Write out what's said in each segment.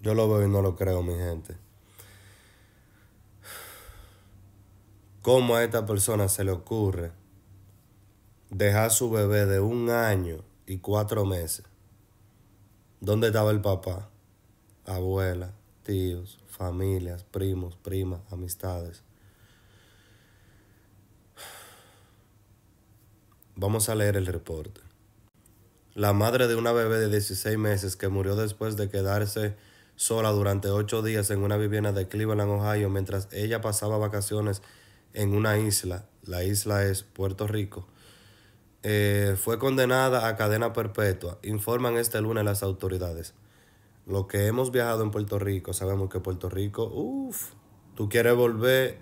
Yo lo veo y no lo creo, mi gente. ¿Cómo a esta persona se le ocurre dejar su bebé de un año y cuatro meses? ¿Dónde estaba el papá? Abuela, tíos, familias, primos, primas, amistades. Vamos a leer el reporte. La madre de una bebé de 16 meses que murió después de quedarse sola durante ocho días en una vivienda de Cleveland, Ohio, mientras ella pasaba vacaciones en una isla, la isla es Puerto Rico, eh, fue condenada a cadena perpetua, informan este lunes las autoridades. Lo que hemos viajado en Puerto Rico, sabemos que Puerto Rico, uff, tú quieres volver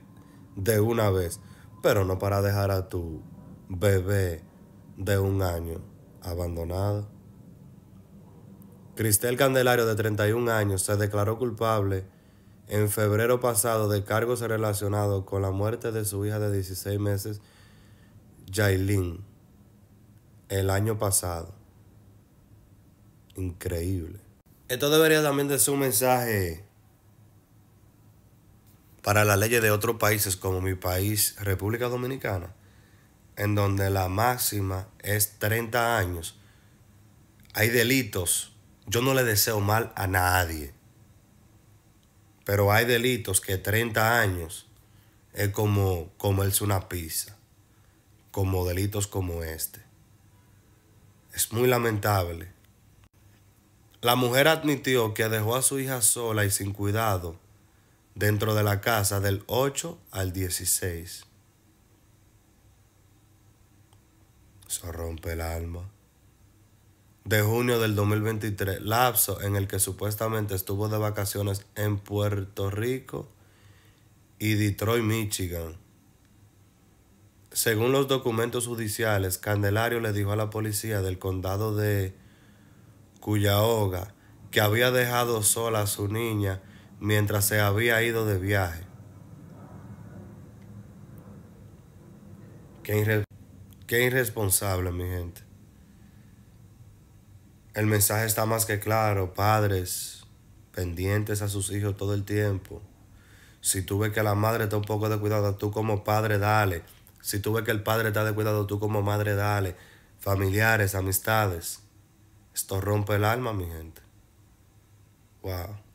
de una vez, pero no para dejar a tu bebé de un año abandonado. Cristel Candelario, de 31 años, se declaró culpable en febrero pasado de cargos relacionados con la muerte de su hija de 16 meses, Jailin, el año pasado. Increíble. Esto debería también de ser un mensaje para la leyes de otros países como mi país, República Dominicana, en donde la máxima es 30 años. Hay delitos yo no le deseo mal a nadie. Pero hay delitos que 30 años es como comerse una pizza. Como delitos como este. Es muy lamentable. La mujer admitió que dejó a su hija sola y sin cuidado dentro de la casa del 8 al 16. Eso rompe el alma de junio del 2023, lapso en el que supuestamente estuvo de vacaciones en Puerto Rico y Detroit, Michigan. Según los documentos judiciales, Candelario le dijo a la policía del condado de Cuyahoga que había dejado sola a su niña mientras se había ido de viaje. Qué, qué irresponsable, mi gente. El mensaje está más que claro, padres, pendientes a sus hijos todo el tiempo. Si tú ves que la madre está un poco descuidada, tú como padre dale. Si tú ves que el padre está descuidado, tú como madre dale. Familiares, amistades. Esto rompe el alma, mi gente. Wow.